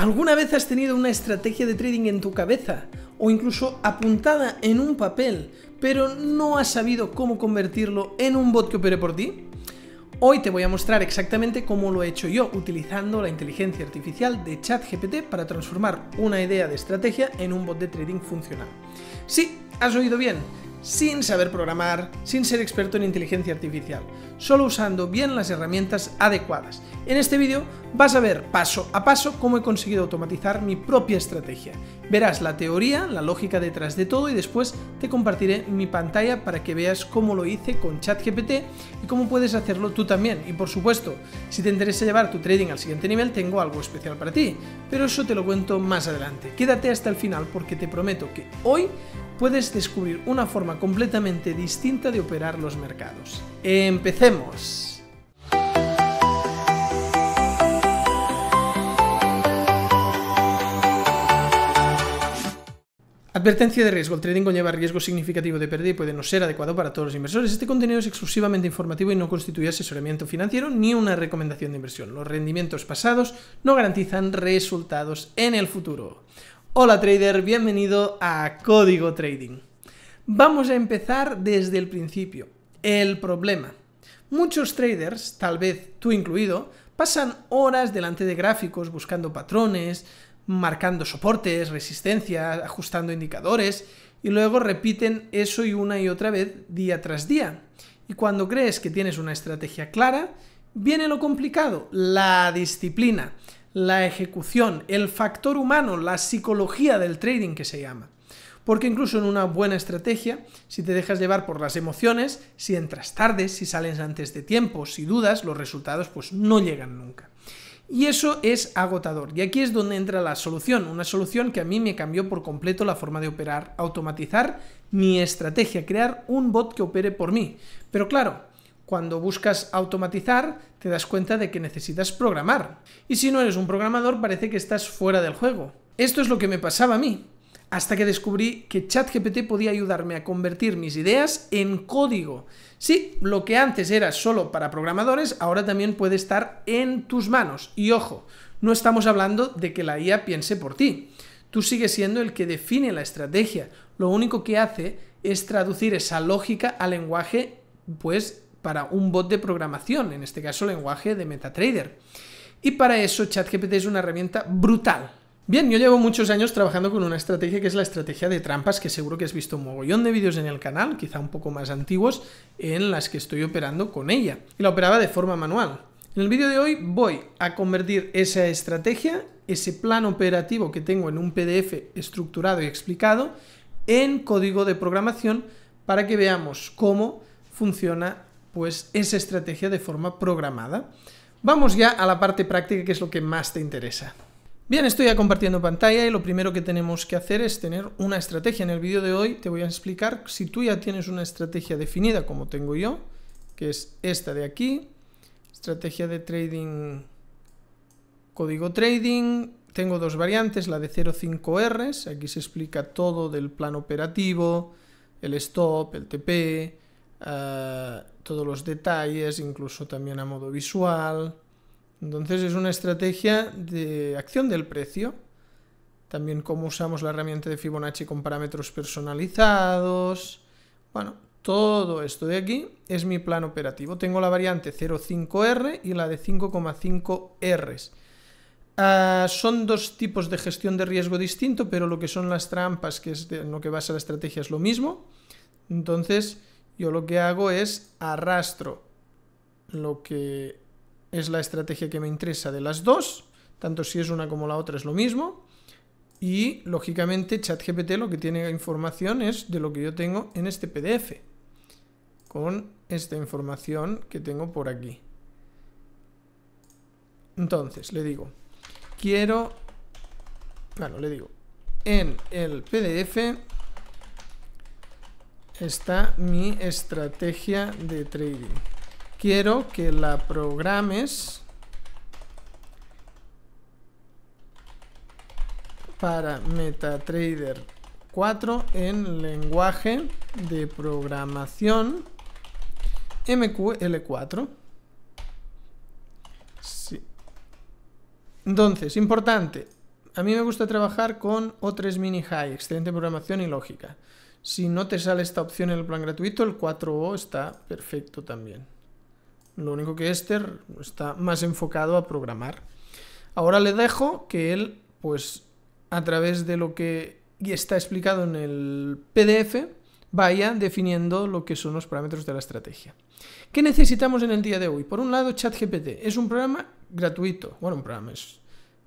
¿Alguna vez has tenido una estrategia de trading en tu cabeza o incluso apuntada en un papel, pero no has sabido cómo convertirlo en un bot que opere por ti? Hoy te voy a mostrar exactamente cómo lo he hecho yo utilizando la inteligencia artificial de ChatGPT para transformar una idea de estrategia en un bot de trading funcional. Sí, has oído bien sin saber programar, sin ser experto en inteligencia artificial, solo usando bien las herramientas adecuadas. En este vídeo vas a ver paso a paso cómo he conseguido automatizar mi propia estrategia. Verás la teoría, la lógica detrás de todo y después te compartiré mi pantalla para que veas cómo lo hice con ChatGPT y cómo puedes hacerlo tú también. Y por supuesto, si te interesa llevar tu trading al siguiente nivel, tengo algo especial para ti, pero eso te lo cuento más adelante. Quédate hasta el final porque te prometo que hoy puedes descubrir una forma completamente distinta de operar los mercados. ¡Empecemos! Advertencia de riesgo. El trading conlleva riesgo significativo de pérdida y puede no ser adecuado para todos los inversores. Este contenido es exclusivamente informativo y no constituye asesoramiento financiero ni una recomendación de inversión. Los rendimientos pasados no garantizan resultados en el futuro. Hola trader, bienvenido a Código Trading. Vamos a empezar desde el principio, el problema. Muchos traders, tal vez tú incluido, pasan horas delante de gráficos buscando patrones, marcando soportes, resistencias, ajustando indicadores y luego repiten eso y una y otra vez día tras día. Y cuando crees que tienes una estrategia clara, viene lo complicado, la disciplina, la ejecución, el factor humano, la psicología del trading que se llama. Porque incluso en una buena estrategia, si te dejas llevar por las emociones, si entras tarde, si sales antes de tiempo, si dudas, los resultados pues no llegan nunca. Y eso es agotador. Y aquí es donde entra la solución, una solución que a mí me cambió por completo la forma de operar, automatizar mi estrategia, crear un bot que opere por mí. Pero claro, cuando buscas automatizar, te das cuenta de que necesitas programar. Y si no eres un programador, parece que estás fuera del juego. Esto es lo que me pasaba a mí hasta que descubrí que ChatGPT podía ayudarme a convertir mis ideas en código. Sí, lo que antes era solo para programadores, ahora también puede estar en tus manos. Y ojo, no estamos hablando de que la IA piense por ti. Tú sigues siendo el que define la estrategia. Lo único que hace es traducir esa lógica al lenguaje, pues, para un bot de programación, en este caso lenguaje de MetaTrader. Y para eso ChatGPT es una herramienta brutal, Bien, yo llevo muchos años trabajando con una estrategia que es la estrategia de trampas, que seguro que has visto un mogollón de vídeos en el canal, quizá un poco más antiguos, en las que estoy operando con ella. Y la operaba de forma manual. En el vídeo de hoy voy a convertir esa estrategia, ese plan operativo que tengo en un PDF estructurado y explicado, en código de programación para que veamos cómo funciona pues esa estrategia de forma programada. Vamos ya a la parte práctica que es lo que más te interesa. Bien, estoy ya compartiendo pantalla y lo primero que tenemos que hacer es tener una estrategia. En el vídeo de hoy te voy a explicar si tú ya tienes una estrategia definida como tengo yo, que es esta de aquí, estrategia de trading, código trading, tengo dos variantes, la de 05 r aquí se explica todo del plan operativo, el stop, el TP, eh, todos los detalles, incluso también a modo visual, entonces es una estrategia de acción del precio. También cómo usamos la herramienta de Fibonacci con parámetros personalizados. Bueno, todo esto de aquí es mi plan operativo. Tengo la variante 0,5R y la de 55 r ah, son dos tipos de gestión de riesgo distinto, pero lo que son las trampas, que es lo que basa la estrategia, es lo mismo. Entonces, yo lo que hago es arrastro lo que es la estrategia que me interesa de las dos, tanto si es una como la otra es lo mismo. Y lógicamente ChatGPT lo que tiene información es de lo que yo tengo en este PDF, con esta información que tengo por aquí. Entonces, le digo, quiero, bueno, le digo, en el PDF está mi estrategia de trading quiero que la programes para MetaTrader 4 en lenguaje de programación MQL4. Entonces, importante, a mí me gusta trabajar con O3 Mini High, excelente programación y lógica. Si no te sale esta opción en el plan gratuito, el 4O está perfecto también. Lo único que Esther está más enfocado a programar. Ahora le dejo que él, pues a través de lo que está explicado en el PDF, vaya definiendo lo que son los parámetros de la estrategia. ¿Qué necesitamos en el día de hoy? Por un lado, ChatGPT es un programa gratuito. Bueno, un programa es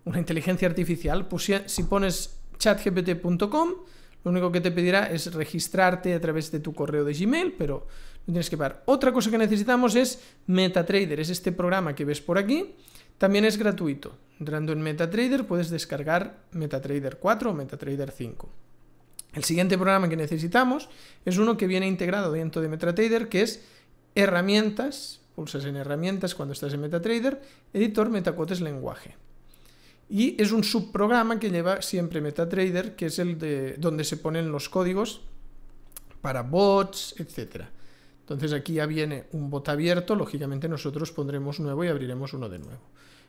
una inteligencia artificial. Pues si pones chatgpt.com, lo único que te pedirá es registrarte a través de tu correo de Gmail, pero otra cosa que necesitamos es MetaTrader, es este programa que ves por aquí. También es gratuito. Entrando en MetaTrader puedes descargar MetaTrader 4 o MetaTrader 5. El siguiente programa que necesitamos es uno que viene integrado dentro de MetaTrader, que es herramientas, pulsas en herramientas cuando estás en MetaTrader, editor MetaQuotes lenguaje. Y es un subprograma que lleva siempre MetaTrader, que es el de donde se ponen los códigos para bots, etcétera. Entonces aquí ya viene un bot abierto, lógicamente nosotros pondremos nuevo y abriremos uno de nuevo.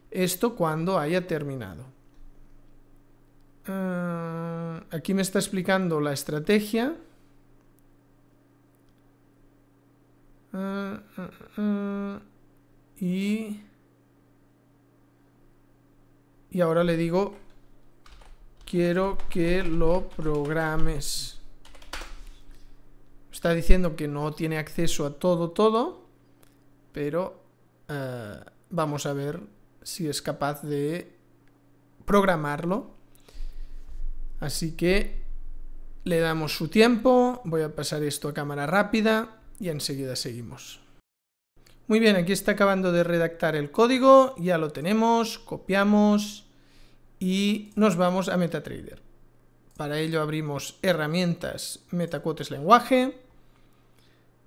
Esto cuando haya terminado. Ah, aquí me está explicando la estrategia. Ah, ah, y, y ahora le digo, quiero que lo programes está diciendo que no tiene acceso a todo, todo, pero eh, vamos a ver si es capaz de programarlo. Así que le damos su tiempo, voy a pasar esto a cámara rápida y enseguida seguimos. Muy bien, aquí está acabando de redactar el código, ya lo tenemos, copiamos y nos vamos a MetaTrader. Para ello abrimos herramientas MetaQuotes Lenguaje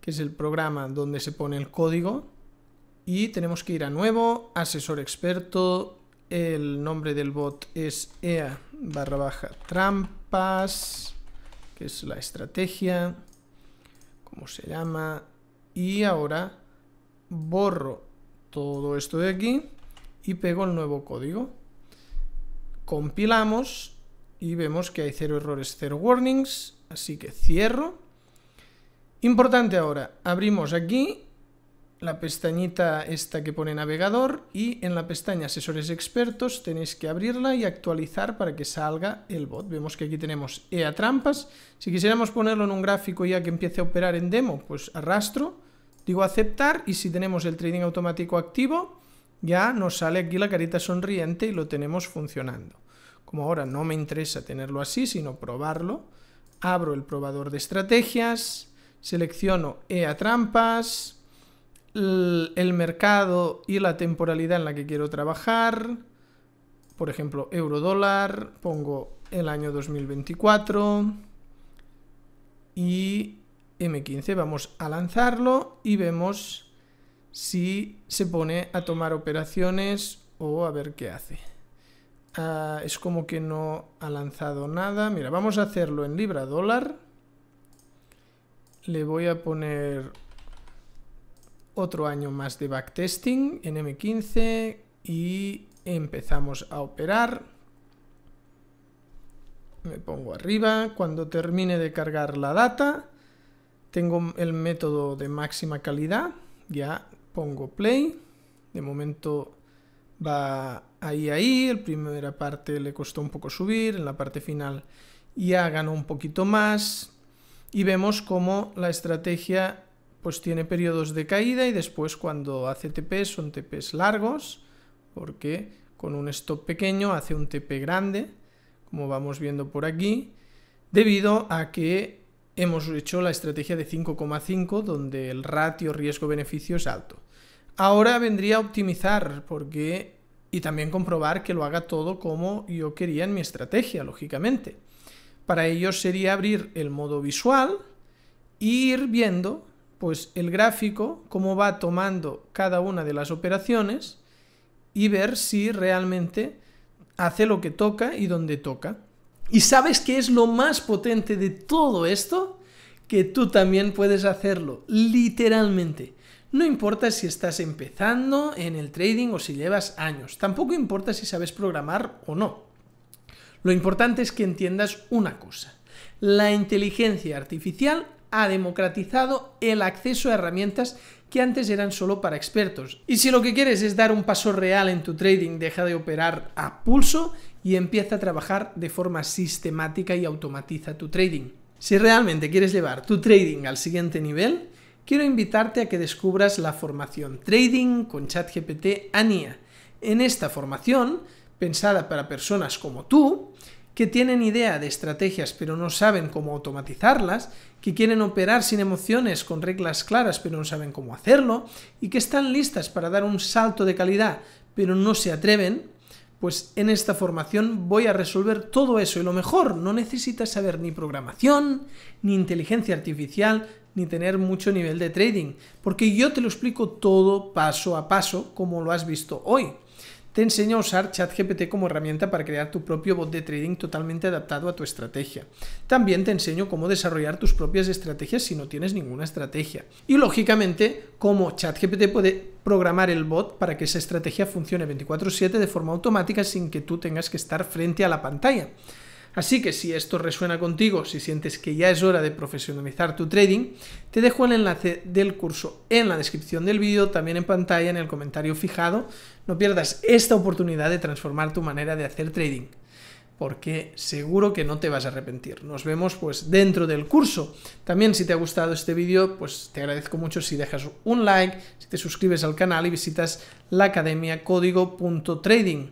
es el programa donde se pone el código. Y tenemos que ir a nuevo, asesor experto, el nombre del bot es EA barra baja trampas, que es la estrategia, como se llama. Y ahora borro todo esto de aquí y pego el nuevo código. Compilamos y vemos que hay cero errores, cero warnings, así que cierro Importante ahora, abrimos aquí la pestañita esta que pone navegador y en la pestaña asesores expertos tenéis que abrirla y actualizar para que salga el bot. Vemos que aquí tenemos EA trampas. Si quisiéramos ponerlo en un gráfico ya que empiece a operar en demo, pues arrastro, digo aceptar y si tenemos el trading automático activo, ya nos sale aquí la carita sonriente y lo tenemos funcionando. Como ahora no me interesa tenerlo así, sino probarlo, abro el probador de estrategias, Selecciono EA Trampas, el mercado y la temporalidad en la que quiero trabajar. Por ejemplo, euro dólar, pongo el año 2024 y M15. Vamos a lanzarlo y vemos si se pone a tomar operaciones o a ver qué hace. Ah, es como que no ha lanzado nada. Mira, vamos a hacerlo en libra dólar. Le voy a poner otro año más de backtesting en M15 y empezamos a operar. Me pongo arriba. Cuando termine de cargar la data, tengo el método de máxima calidad. Ya pongo play. De momento va ahí, ahí. La primera parte le costó un poco subir. En la parte final ya ganó un poquito más y vemos cómo la estrategia pues tiene periodos de caída y después cuando hace TP son TPs largos porque con un stop pequeño hace un TP grande como vamos viendo por aquí debido a que hemos hecho la estrategia de 5,5 donde el ratio riesgo-beneficio es alto. Ahora vendría a optimizar porque y también comprobar que lo haga todo como yo quería en mi estrategia, lógicamente. Para ello sería abrir el modo visual ir viendo pues el gráfico, cómo va tomando cada una de las operaciones y ver si realmente hace lo que toca y donde toca. ¿Y sabes qué es lo más potente de todo esto? Que tú también puedes hacerlo, literalmente. No importa si estás empezando en el trading o si llevas años, tampoco importa si sabes programar o no. Lo importante es que entiendas una cosa. La inteligencia artificial ha democratizado el acceso a herramientas que antes eran solo para expertos. Y si lo que quieres es dar un paso real en tu trading, deja de operar a pulso y empieza a trabajar de forma sistemática y automatiza tu trading. Si realmente quieres llevar tu trading al siguiente nivel, quiero invitarte a que descubras la formación Trading con ChatGPT ANIA. En esta formación, pensada para personas como tú, que tienen idea de estrategias pero no saben cómo automatizarlas, que quieren operar sin emociones con reglas claras pero no saben cómo hacerlo, y que están listas para dar un salto de calidad pero no se atreven, pues en esta formación voy a resolver todo eso y lo mejor, no necesitas saber ni programación, ni inteligencia artificial, ni tener mucho nivel de trading, porque yo te lo explico todo paso a paso como lo has visto hoy te enseño a usar ChatGPT como herramienta para crear tu propio bot de trading totalmente adaptado a tu estrategia. También te enseño cómo desarrollar tus propias estrategias si no tienes ninguna estrategia. Y lógicamente, cómo ChatGPT puede programar el bot para que esa estrategia funcione 24/7 de forma automática sin que tú tengas que estar frente a la pantalla. Así que si esto resuena contigo, si sientes que ya es hora de profesionalizar tu trading, te dejo el enlace del curso en la descripción del vídeo, también en pantalla, en el comentario fijado. No pierdas esta oportunidad de transformar tu manera de hacer trading, porque seguro que no te vas a arrepentir. Nos vemos pues dentro del curso. También si te ha gustado este vídeo, pues te agradezco mucho si dejas un like, si te suscribes al canal y visitas la academia código.trading.